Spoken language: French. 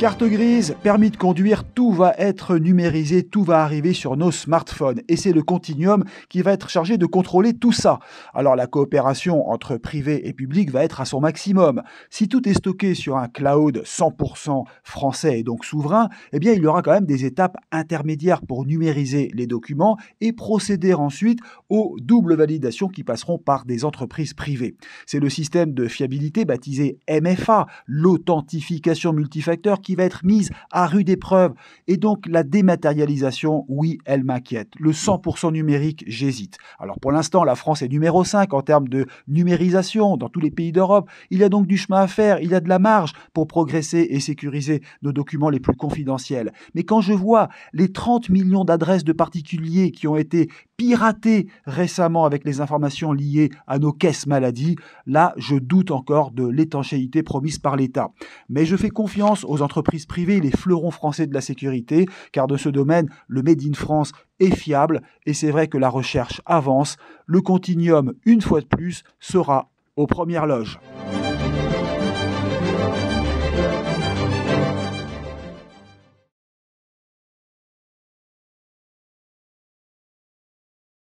Carte grise, permis de conduire, tout va être numérisé, tout va arriver sur nos smartphones. Et c'est le continuum qui va être chargé de contrôler tout ça. Alors la coopération entre privé et public va être à son maximum. Si tout est stocké sur un cloud 100% français et donc souverain, eh bien il y aura quand même des étapes intermédiaires pour numériser les documents et procéder ensuite aux doubles validations qui passeront par des entreprises privées. C'est le système de fiabilité baptisé MFA, l'authentification multifacteur qui va être mise à rude épreuve. Et donc la dématérialisation, oui, elle m'inquiète. Le 100% numérique, j'hésite. Alors pour l'instant, la France est numéro 5 en termes de numérisation dans tous les pays d'Europe. Il y a donc du chemin à faire, il y a de la marge pour progresser et sécuriser nos documents les plus confidentiels. Mais quand je vois les 30 millions d'adresses de particuliers qui ont été piratées récemment avec les informations liées à nos caisses maladies, là, je doute encore de l'étanchéité promise par l'État. Mais je fais confiance aux entreprises entreprises privées les fleurons français de la sécurité, car de ce domaine, le Made in France est fiable, et c'est vrai que la recherche avance. Le continuum, une fois de plus, sera aux premières loges.